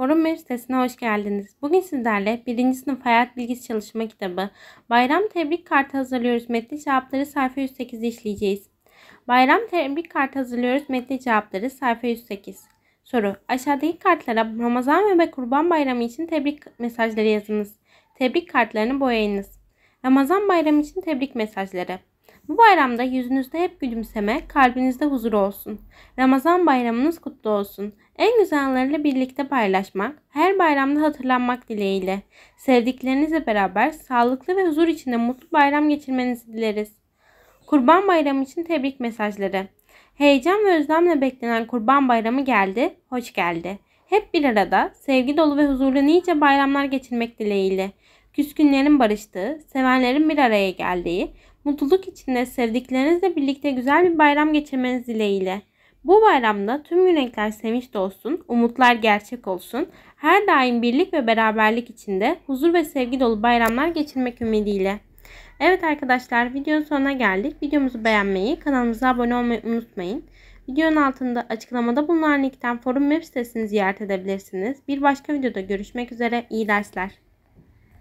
Forum sitesine hoş geldiniz. Bugün sizlerle 1. sınıf hayat bilgisi çalışma kitabı Bayram Tebrik Kartı hazırlıyoruz metni cevapları sayfa 108'i işleyeceğiz. Bayram Tebrik Kartı hazırlıyoruz metni cevapları sayfa 108. Soru Aşağıdaki kartlara Ramazan ve Kurban Bayramı için tebrik mesajları yazınız. Tebrik kartlarını boyayınız. Ramazan Bayramı için tebrik mesajları. Bu bayramda yüzünüzde hep gülümseme, kalbinizde huzur olsun. Ramazan bayramınız kutlu olsun. En güzellerle birlikte paylaşmak, her bayramda hatırlanmak dileğiyle. Sevdiklerinizle beraber sağlıklı ve huzur içinde mutlu bayram geçirmenizi dileriz. Kurban Bayramı için tebrik mesajları. Heyecan ve özlemle beklenen Kurban Bayramı geldi, hoş geldi. Hep bir arada, sevgi dolu ve huzurlu nice bayramlar geçirmek dileğiyle. Küskünlerin barıştığı, sevenlerin bir araya geldiği, Mutluluk içinde sevdiklerinizle birlikte güzel bir bayram geçirmeniz dileğiyle. Bu bayramda tüm yürekler sevinç dolsun, umutlar gerçek olsun. Her daim birlik ve beraberlik içinde huzur ve sevgi dolu bayramlar geçirmek ümidiyle. Evet arkadaşlar videonun sonuna geldik. Videomuzu beğenmeyi, kanalımıza abone olmayı unutmayın. Videonun altında açıklamada bulunan linkten forum web sitesini ziyaret edebilirsiniz. Bir başka videoda görüşmek üzere. İyi dersler.